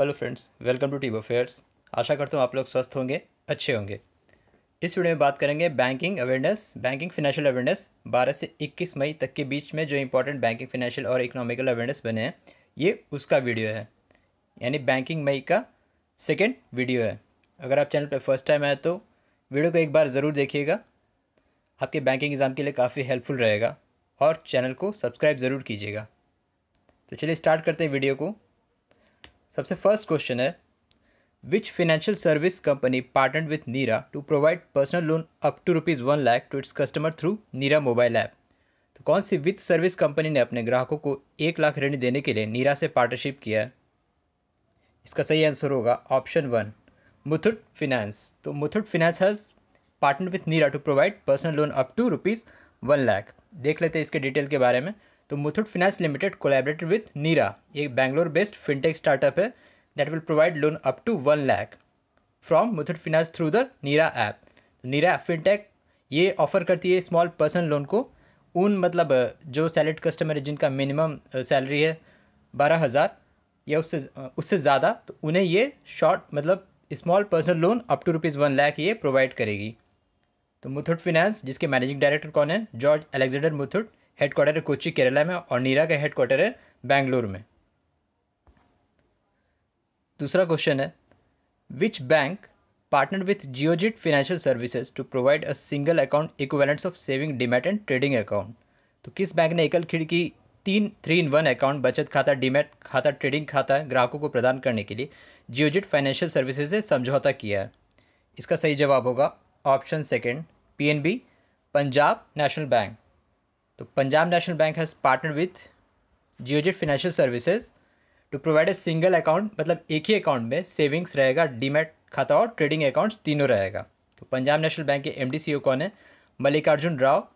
Hello friends welcome to टीब affairs आशा करता हूँ आप लोग स्वस्थ होंगे अच्छे होंगे इस वीडियो में बात करेंगे banking awareness banking financial awareness 12 से 21 मई तक के बीच में जो इंपॉर्टेंट बैंकिंग फिनेंशियल और इकोनॉमिकल अवेयरनेस बने हैं ये उसका वीडियो है यानी बैंकिंग मई का सेकेंड वीडियो है अगर आप चैनल पर फर्स्ट टाइम आए तो वीडियो को एक बार ज़रूर देखिएगा आपके बैंकिंग एग्ज़ाम के लिए काफ़ी हेल्पफुल रहेगा और चैनल को सब्सक्राइब ज़रूर कीजिएगा तो चलिए स्टार्ट करते हैं वीडियो को सबसे फर्स्ट क्वेश्चन है which financial service company partner with Neira to provide personal loan up to rupees one lakh to its customer through Neira mobile app तो कौन सी वित्त सर्विस कंपनी ने अपने ग्राहकों को एक लाख ऋण देने के लिए नीरा से पार्टनरशिप किया है इसका सही आंसर होगा ऑप्शन वन मुथुट फिनेंस तो Muthoot Finance has partner with Neira to provide personal loan up to rupees one lakh देख लेते हैं इसके डिटेल के बारे में तो Muthoot Finance limited collaborated with Neira एक बैंगलोर बेस्ड फिनटेक स्टार्टअप है that will provide loan up to one lakh from Muthoot Finance through the Neira app तो नीरा फिनटेक ये ऑफर करती है स्मॉल पर्सनल लोन को उन मतलब जो सैलरीड कस्टमर है जिनका मिनिमम सैलरी है बारह हज़ार या उससे उससे ज़्यादा तो उन्हें ये शॉर्ट मतलब small personal loan up to rupees one lakh ये प्रोवाइड करेगी तो मुथुट फिनेंस जिसके मैनेजिंग डायरेक्टर कौन है जॉर्ज अलेक्जेंडर मुथुट हेड क्वार्टर है कोची केरला में और नीरा का हेड क्वार्टर है बेंगलोर में दूसरा क्वेश्चन है which bank partner with Geojit financial services to provide a single account equivalents of saving demat and trading account तो किस बैंक ने एकल खिड़की तीन थ्री इन वन अकाउंट बचत खाता डीमेट खाता ट्रेडिंग खाता ग्राहकों को प्रदान करने के लिए जियोजिट फाइनेंशियल सर्विसेज से समझौता किया है इसका सही जवाब होगा option second P Punjab National Bank तो Punjab National Bank has partner with Geojit financial services to provide a single account मतलब एक ही अकाउंट में सेविंग्स रहेगा डीमेट खाता और ट्रेडिंग अकाउंट्स तीनों रहेगा तो पंजाब नेशनल बैंक के एम e कौन है मल्लिकार्जुन राव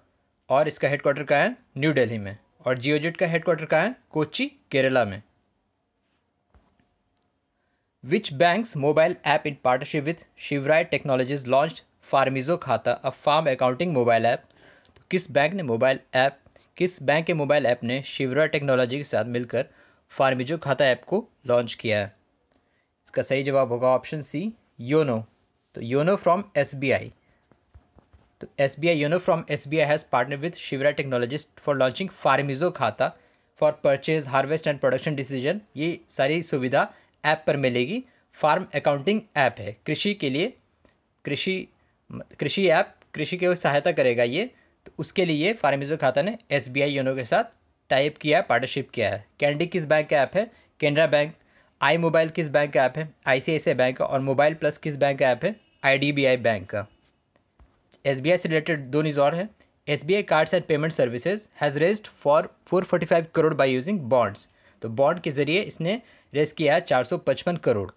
और इसका हेडक्वार्टर कहाँ है न्यू दिल्ली में और जेट का हेडक्वार्टर कहाँ है कोची केरला में which banks mobile app in partnership with Shivrai technologies launch Farmizo Khata a farm accounting mobile app किस बैंक ने मोबाइल ऐप किस बैंक के मोबाइल ऐप ने शिवरा टेक्नोलॉजी के साथ मिलकर फार्मिजो खाता ऐप को लॉन्च किया है इसका सही जवाब होगा ऑप्शन सी योनो तो योनो फ्रॉम एस तो S B I YONO from S B I has partner with Shivrai technologist for launching Farmizo Khata for purchase harvest and production decision ये सारी सुविधा ऐप पर मिलेगी फार्म अकाउंटिंग ऐप है कृषि के लिए कृषि कृषि ऐप कृषि की सहायता करेगा ये तो उसके लिए फार्मिजो खाता ने एस बी आई योनो के साथ टाइप किया है पार्टनरशिप किया है कैंडी किस बैंक का ऐप है केनरा बैंक आई मोबाइल किस बैंक का ऐप है आई बैंक का और मोबाइल प्लस किस बैंक का ऐप है आई बैंक का एस से रिलेटेड दो न्यूज़ और है S B I cards and payment services has raised for four forty five crore by using bonds तो बॉन्ड के ज़रिए इसने रेस किया है चार सौ पचपन करोड़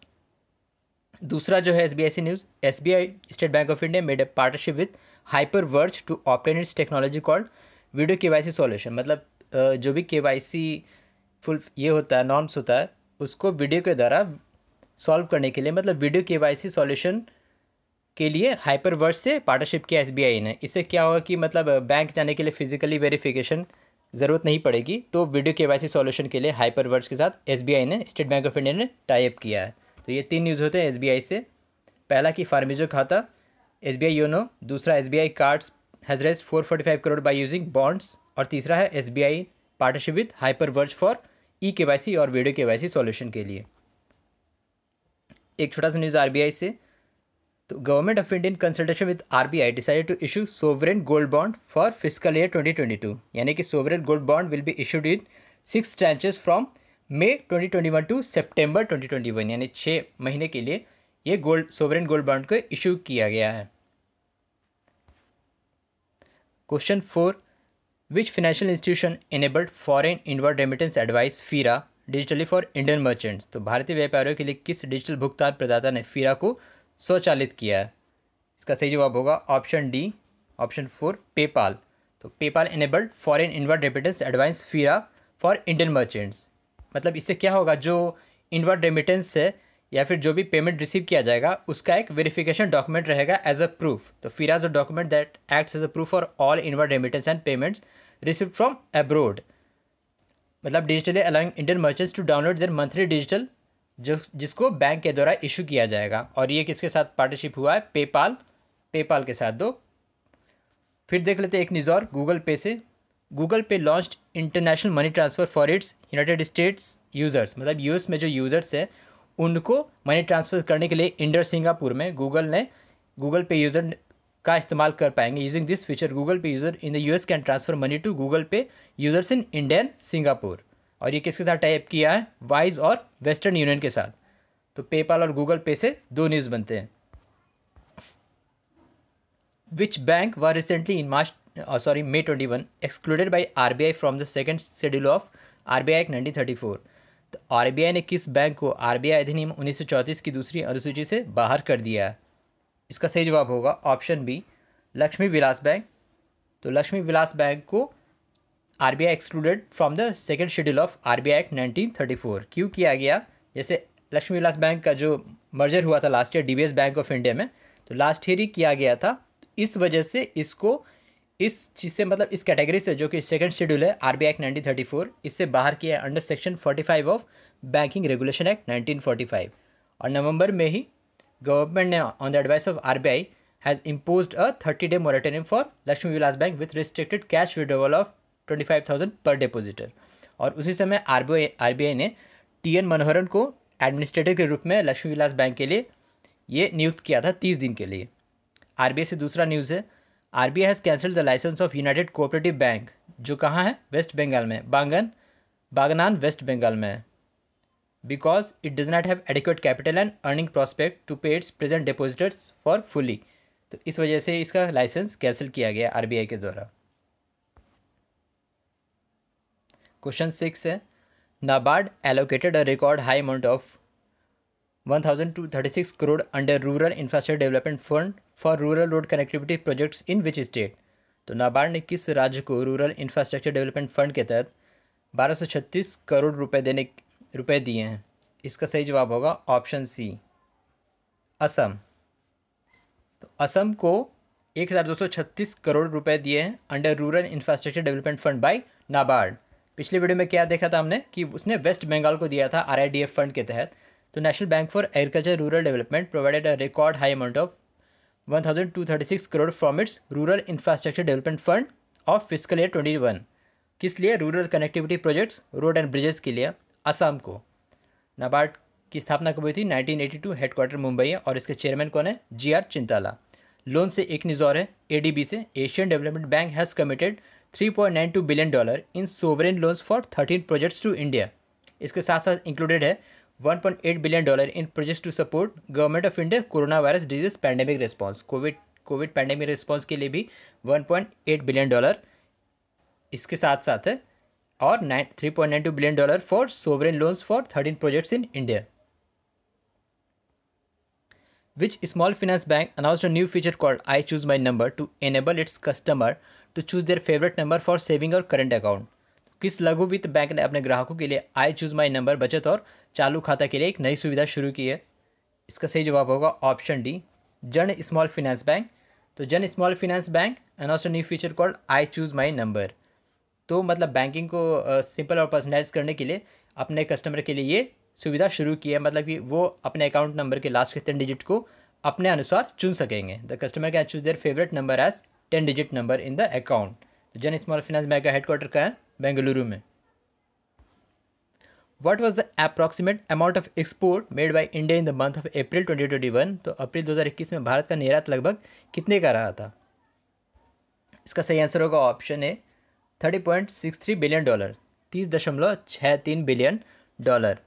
दूसरा जो है S B I C news S B I State Bank of India made a partnership with HyperVerge to operate its technology called video K Y C solution मतलब जो भी के वाई सी फुल ये होता है नॉर्म्स होता है उसको वीडियो के द्वारा सॉल्व करने के लिए मतलब video K Y C solution के लिए हाइपर वर्च से पार्टनरशिप किया एस बी आई ने इससे क्या होगा कि मतलब बैंक जाने के लिए फिजिकली वेरिफिकेशन ज़रूरत नहीं पड़ेगी तो वीडियो के वाई सी सॉल्यूशन के लिए हाइपर वर्च के साथ एस बी आई ने स्टेट बैंक ऑफ इंडिया ने टाइप किया है तो ये तीन न्यूज होते हैं एस से पहला कि Farmizo Khata S B I YONO दूसरा S B I cards has raise four forty five crore by using bonds और तीसरा है S B I partnership with HyperVerge for E K Y सी और वीडियो के वाई सी के लिए एक छोटा सा न्यूज़ आर बी आई से तो government of Indian consultation with R B I decided to issue sovereign gold bond for physical year twenty twenty two यानी कि sovereign gold bond will be issued in six tranches from May 2021 to September twenty यानी छः महीने के लिए ये gold sovereign gold bond को issue किया गया है question four which financial institution enabled foreign inward remittance advice FIRA digitally for Indian merchants तो भारतीय व्यापारियों के लिए किस डिजिटल भुगतान प्रदाता ने फीरा को स्वचालित किया है इसका सही जवाब होगा option D option four PayPal तो PayPal enabled foreign inward remittance advice FIRA for Indian merchants मतलब इससे क्या होगा जो इनवर्ड रेमिटेंस है या फिर जो भी पेमेंट रिसीव किया जाएगा उसका एक वेरिफिकेशन डॉक्यूमेंट रहेगा एज अ प्रूफ तो फिर as a document that acts as a proof for all inward remittance and payments receive from abroad मतलब digitally allowing Indian merchants to download their monthly digital जो जिसको bank के द्वारा issue किया जाएगा और ये किसके साथ पार्टनरशिप हुआ है पेपाल पेपाल के साथ दो तो फिर देख लेते एक एक और गूगल पे से Google Pay launch international money transfer for its United States users मतलब यूएस में जो यूज़र्स हैं उनको मनी ट्रांसफ़र करने के लिए इंडर सिंगापुर में गूगल ने गूगल पे यूज़र का इस्तेमाल कर पाएंगे using this feature Google Pay user in the US can transfer money to Google Pay users in Indian Singapore और ये किसके साथ टाइप किया है वाइज और वेस्टर्न यूनियन के साथ तो पेपाल और गूगल पे से दो न्यूज़ बनते हैं विच बैंक व recently in March uh, sorry May 21 excluded by RBI from the second schedule of RBI Act 1934 तो आरबीआई ने किस बैंक को आरबीआई अधिनियम चौंतीस की दूसरी अनुसूची से बाहर कर दिया है इसका सही जवाब होगा option B Lakshmi Vilas bank तो लक्ष्मी विलास बैंक को RBI excluded from the second schedule of RBI act 1934 क्यों किया गया जैसे लक्ष्मी विलास बैंक का जो मर्जर हुआ था last year DBS bank of India में तो लास्ट ईयर ही किया गया था इस वजह से इसको इस चीज़ से मतलब इस कैटेगरी से जो कि सेकंड शेड्यूल है आर बी एक्ट नाइनटीन इससे बाहर किया है under section 45 of banking regulation act 1945 और नवंबर में ही गवर्नमेंट ने on the advice of R B I has impose a thirty day moratorium for Lakshmi Vilas bank with restricted cash withdrawal of twenty five thousand per depositor और उसी समय R B I R B I ने T N मनोहरन को administrator के रूप में Lakshmi Vilas bank के लिए ये नियुक्त किया था तीस दिन के लिए आर बी आई से दूसरा न्यूज़ है R B I has cancel the license of united cooperative bank जो कहाँ है वेस्ट बंगाल में बांगन बागनान वेस्ट बंगाल में because it does not have adequate capital and earning prospect to pay its present depositors for fully तो इस वजह से इसका लाइसेंस कैंसिल किया गया आर बी आई के द्वारा क्वेश्चन सिक्स है NABARD allocated a record high amount of one thousand two thirty six crore under rural infrastructure development fund for rural road connectivity projects in which state तो नाबार्ड ने किस राज्य को रूरल इंफ्रास्ट्रक्चर डेवलपमेंट फंड के तहत 1236 करोड़ रुपए देने रुपए दिए हैं इसका सही जवाब होगा ऑप्शन सी असम तो असम को 1236 करोड़ रुपए दिए हैं under rural infrastructure development fund by NABARD पिछले वीडियो में क्या देखा था हमने कि उसने वेस्ट बंगाल को दिया था आर फंड के तहत तो national bank for agriculture rural development provided a record high amount of 1236 crore from its rural infrastructure development fund of physical year 21 किस लिए rural connectivity projects road and bridges के लिए असम को नाबार्ड की स्थापना कब हुई थी 1982 हेडक्वार्टर मुंबई है और इसके चेयरमैन कौन है जी आर चिंताला लोन से एक है ए डी बी से Asian development bank has committed 3.92 billion dollar in sovereign loans for 13 projects to India इसके साथ साथ इंक्लूडेड है 1.8 billion dollar in projects to support government of India corona virus disease pandemic response COVID COVID pandemic response के लिए भी 1.8 billion dollar इसके साथ साथ है और nine three point nine two billion dollar for sovereign loans for thirteen projects in India which small finance bank announced a new feature called I Choose My Number to enable its customer to choose their favorite number for saving or current account. किस लघु वित्त bank ने अपने ग्राहकों के लिए आई choose my number बचत और चालू खाता के लिए एक नई सुविधा शुरू की है इसका सही जवाब होगा option D Jana small finance bank तो Jana small finance bank announce new feature called I choose my number तो मतलब बैंकिंग को सिंपल और पर्सनलाइज करने के लिए अपने कस्टमर के लिए ये सुविधा शुरू की है मतलब कि वो अपने अकाउंट नंबर के लास्ट के टेन डिजिट को अपने अनुसार चुन सकेंगे the customer can choose their favourite number as ten digit number in the account तो जन स्मॉल फिनेंस बैंक का हेडक्वार्टर का है बेंगलुरु में what was the approximate amount of export made by India in the month of April one तो April दो हज़ार इक्कीस में भारत का निर्यात लगभग कितने का रहा था इसका सही आंसर होगा option A three billion dollar तीस दशमलव छः तीन बिलियन डॉलर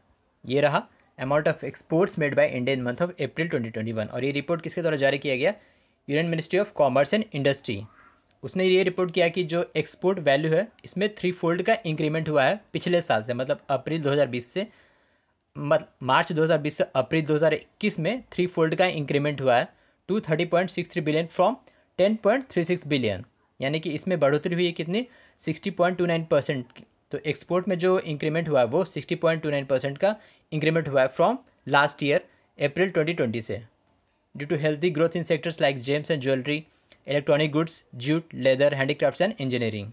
ये रहा amount of exports made by India in month of April twenty twenty one और ये रिपोर्ट किसके द्वारा जारी किया गया union ministry of commerce and industry उसने ये रिपोर्ट किया कि जो एक्सपोर्ट वैल्यू है इसमें थ्री फोल्ड का इंक्रीमेंट हुआ है पिछले साल से मतलब अप्रैल 2020 से मतलब मार्च 2020 से अप्रैल 2021 में थ्री फोल्ड का इंक्रीमेंट हुआ है to thirty point six three billion from ten point three six billion यानी कि इसमें बढ़ोतरी हुई है कितनी sixty point two nine percent की तो एक्सपोर्ट में जो इंक्रीमेंट हुआ है वो sixty point two nine percent का इंक्रीमेंट हुआ है from last year April twenty twenty से due to healthy growth in sectors like gems and jewellery electronic goods jute leather handicrafts and engineering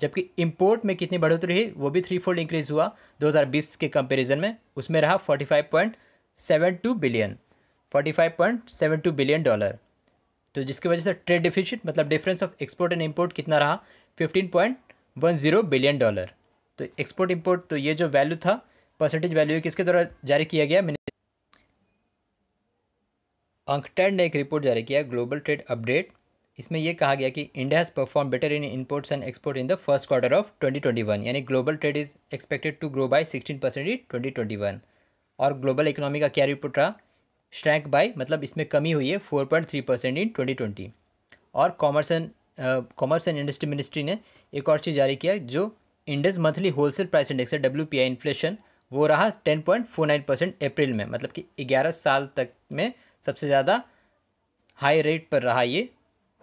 जबकि इंपोर्ट में कितनी बढ़ोतरी हुई वो भी थ्री फोल्ड इंक्रीज हुआ 2020 के कंपैरिजन में उसमें रहा 45.72 बिलियन 45.72 बिलियन डॉलर तो जिसकी वजह से ट्रेड डिफिशिट मतलब difference of export and import कितना रहा 15.10 बिलियन डॉलर तो एक्सपोर्ट इम्पोर्ट तो ये जो वैल्यू था परसेंटेज वैल्यू किसके द्वारा जारी किया गया मैंने अंकटेड ने एक रिपोर्ट जारी किया ग्लोबल ट्रेड अपडेट इसमें यह कहा गया कि India has perform better in imports and export in the first quarter of 2021 यानी global trade is expected to grow by 16 percent in 2021 और ग्लोबल इकोनॉमी का क्या रिपोर्ट रहा स्ट्रैंक बाय मतलब इसमें कमी हुई है four point three percent in twenty twenty और commerce and commerce and industry ministry ने एक और चीज़ जारी किया जो इंडस मंथली होलसेल प्राइस इंडेक्स है डब्ल्यू पी आई इन्फ्लेशन वो रहा ten point four nine percent April में मतलब कि ग्यारह साल तक में सबसे ज़्यादा हाई रेट पर रहा ये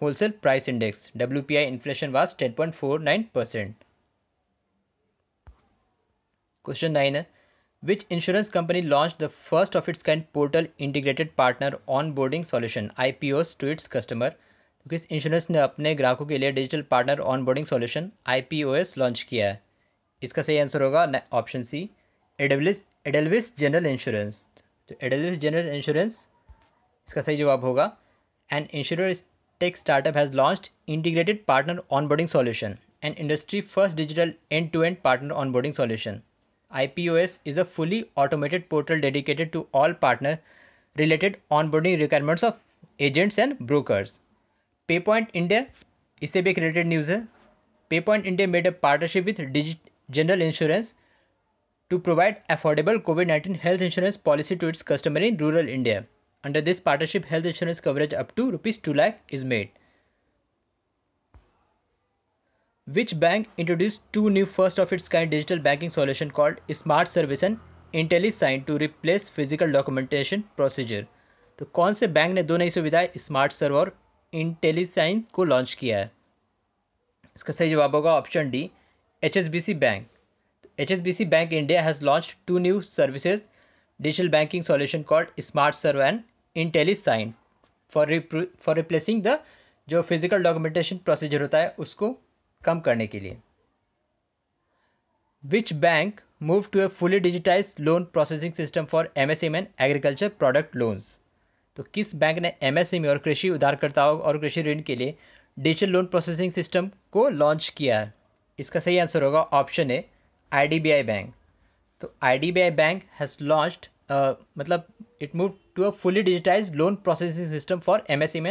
wholesale price index W P I inflation was ten point four nine percent question nine है which insurance company launch the first of its kind portal integrated partner on boarding solution I P O S to its customer तो किस insurance ने अपने ग्राहकों के लिए digital partner on boarding solution I P O S launch किया है इसका सही आंसर होगा option C Edelweiss Edelweiss general insurance तो एडलविस जनरल इंश्योरेंस इसका सही जवाब होगा and insurance tech startup has launched Integrated Partner Onboarding Solution, an industry-first digital end-to-end partner onboarding solution. IPOS is a fully automated portal dedicated to all partner-related onboarding requirements of agents and brokers. PayPoint India, is भी एक news है PayPoint India made a partnership with Digit General Insurance to provide affordable COVID-19 health insurance policy to its customer in rural India. Under this partnership, health insurance coverage up to rupees 2 lakh is made. Which bank introduced two new first of its kind digital banking solution called Smart Service and IntelliSign to replace physical documentation procedure? तो कौन से bank ने दो नई सुविधाएं smart सर्व और इंटेलिसाइन को launch किया है इसका सही जवाब होगा option D HSBC bank HSBC Bank India has launched two new services digital banking solution called Smart Serve and IntelliSign for for replacing the जो फिज़िकल डॉक्यूमेंटेशन प्रोसीजर होता है उसको कम करने के लिए which bank move to a fully digitise loan processing system for M S M and agriculture product loans तो किस बैंक ने एम एस एम और कृषि उधारकर्ताओं और कृषि ऋण के लिए डिजिटल लोन प्रोसेसिंग सिस्टम को लॉन्च किया है इसका सही आंसर होगा option A I D B I bank तो I D B I bank has launched मतलब it move to a fully digitise loan processing system for M S N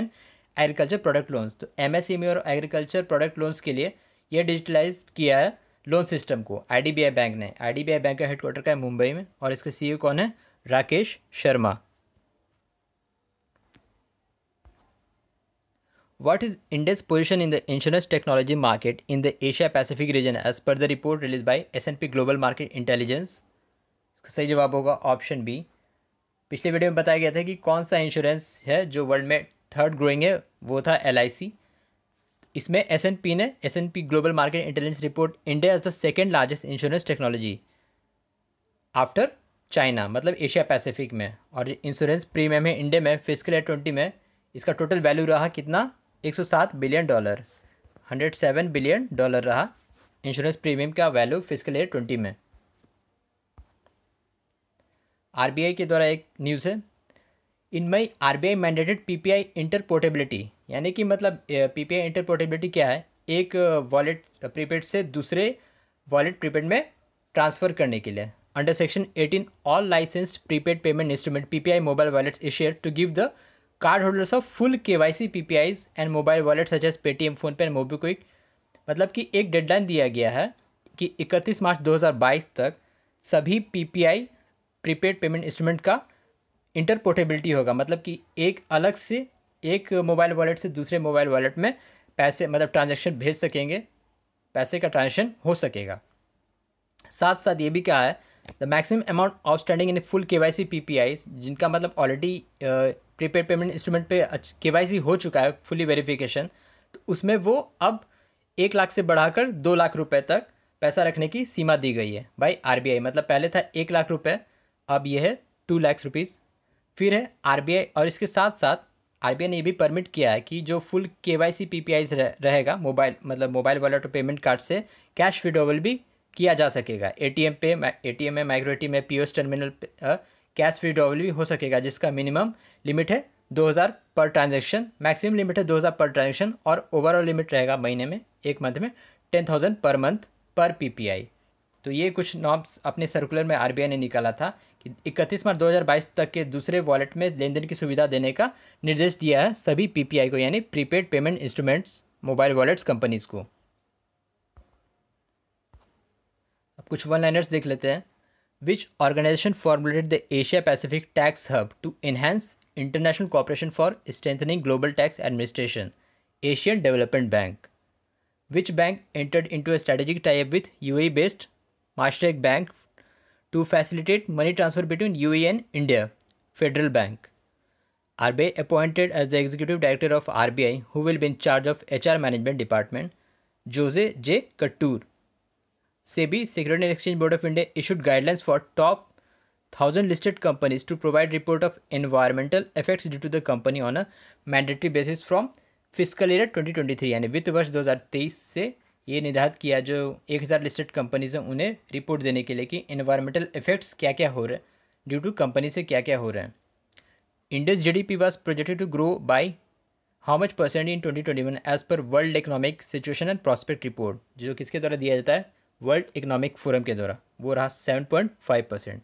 agriculture product loans तो M S E और agriculture product loans के लिए यह digitalise किया है loan system को I D B I bank ने I D B I bank का हेडक्वार्टर का है मुंबई में और इसके ओ e कौन है Rakesh Sharma is is position in the insurance technology market in the Asia Pacific region as per the report release by S N P global market intelligence सही जवाब होगा ऑप्शन बी पिछले वीडियो में बताया गया था कि कौन सा इंश्योरेंस है जो वर्ल्ड में थर्ड ग्रोइंग है वो था एल इसमें एस एन पी ने S N P global market intelligence report India is the second largest insurance technology after China मतलब एशिया पैसिफिक में और इंश्योरेंस प्रीमियम है इंडिया में फिजिकल एयर ट्वेंटी में इसका टोटल वैल्यू रहा कितना 107 बिलियन डॉलर 107 बिलियन डॉलर रहा इंश्योरेंस प्रीमियम का वैल्यू फिजिकल एयर ट्वेंटी में आरबीआई के द्वारा एक न्यूज़ है in May R B I mandated P P I interoperability यानी कि मतलब पी पी आई इंटरपोर्टेबिलिटी क्या है एक वॉलेट प्रीपेड से दूसरे वॉलेट प्रीपेड में ट्रांसफ़र करने के लिए under section 18 all licensed prepaid payment instrument P P I mobile wallets share to give the card holders of full K Y C P P Is and mobile wallet such as Paytm PhonePe and MobiKwik मतलब कि एक deadline दिया गया है कि 31 मार्च 2022 तक सभी P P I prepaid payment instrument का इंटरपोर्टेबिलिटी होगा मतलब कि एक अलग से एक मोबाइल वॉलेट से दूसरे मोबाइल वॉलेट में पैसे मतलब ट्रांजेक्शन भेज सकेंगे पैसे का ट्रांजेक्शन हो सकेगा साथ साथ ये भी क्या है the maximum amount outstanding in full K Y C P P I जिनका मतलब ऑलरेडी प्रीपेड पेमेंट इंस्ट्रूमेंट पे के वाई सी हो चुका है फुली वेरिफिकेशन तो उसमें वो अब एक लाख से बढ़ाकर दो लाख रुपए तक पैसा रखने की सीमा दी गई है भाई आर बी आई मतलब पहले था एक लाख रुपये अब ये है टू लैक्स रुपीज़ फिर है आरबीआई और इसके साथ साथ आरबीआई ने यह भी परमिट किया है कि जो full K Y C P रहेगा मोबाइल मतलब मोबाइल वॉलेट और पेमेंट कार्ड से कैश विड्रोवल भी किया जा सकेगा एटीएम पे एटीएम में माइक्रो एटीएम में पीओएस टर्मिनल पे कैश विड्रोवल भी हो सकेगा जिसका मिनिमम लिमिट है 2000 पर ट्रांजेक्शन मैक्सिमम लिमिट है 2000 पर ट्रांजेक्शन और ओवरऑल लिमिट रहेगा महीने में एक मंथ में टेन पर मंथ पर पी तो ये कुछ नॉम्स अपने सर्कुलर में आर ने निकाला था कि इकतीस मार्च 2022 तक के दूसरे वॉलेट में लेन देन की सुविधा देने का निर्देश दिया है सभी पीपीआई को यानी prepaid payment instruments mobile wallets companies को अब कुछ वन लाइनर्स देख लेते हैं which organization formulated the Asia Pacific tax hub to enhance international cooperation for strengthening global tax administration Asian development bank which bank entered into strategic type tie up with UAE-based Maastricht bank to facilitate money transfer between UAE and India, Federal Bank. RBI appointed as the Executive Director of RBI, who will be in charge of HR Management Department, Jose J. Couture. SEBI, Security and Exchange Board of India, issued guidelines for top 1000 listed companies to provide report of environmental effects due to the company on a mandatory basis from fiscal year 2023 यानी वित्त वर्ष 2023 से ये निर्धारित किया जो एक हज़ार लिस्टेड कंपनीज हैं उन्हें रिपोर्ट देने के लिए कि इन्वायरमेंटल इफेक्ट्स क्या क्या हो रहे हैं ड्यू टू कंपनी से क्या क्या हो रहे हैं India's G D P was projected to grow by how much percent in twenty twenty one as per world economic situation and prospect report जो किसके द्वारा दिया जाता है वर्ल्ड इकोनॉमिक फोरम के द्वारा वो रहा seven point five percent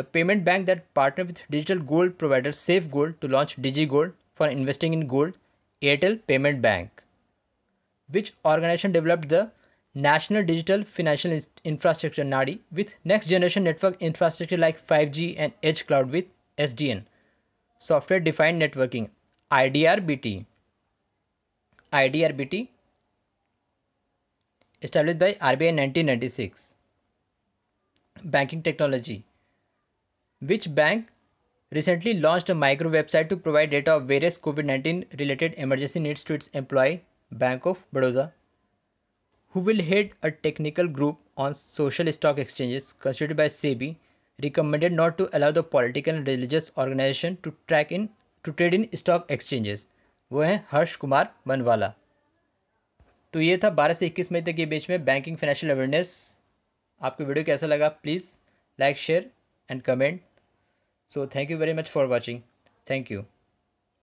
the payment bank that partner with digital gold provider safe gold to launch digi gold for investing in gold Airtel payment bank which organization developed the National Digital Financial Infrastructure NADI with next generation network infrastructure like 5G and edge cloud with SDN, software defined networking, IDRBT. IDRBT established by RBI in 1996. Banking technology. Which bank recently launched a micro website to provide data of various COVID 19 related emergency needs to its employee bank of Baroda who will head a technical group on social stock exchanges constitute by SEBI recommended not to allow the political and religious organisation to track in to trade in stock exchanges वो हैं हर्ष कुमार बनवाला तो ये था बारह से इक्कीस मई तक के बीच में बैंकिंग फाइनेंशियल अवेयरनेस आपको वीडियो कैसा लगा please like share and comment so thank you very much for watching thank you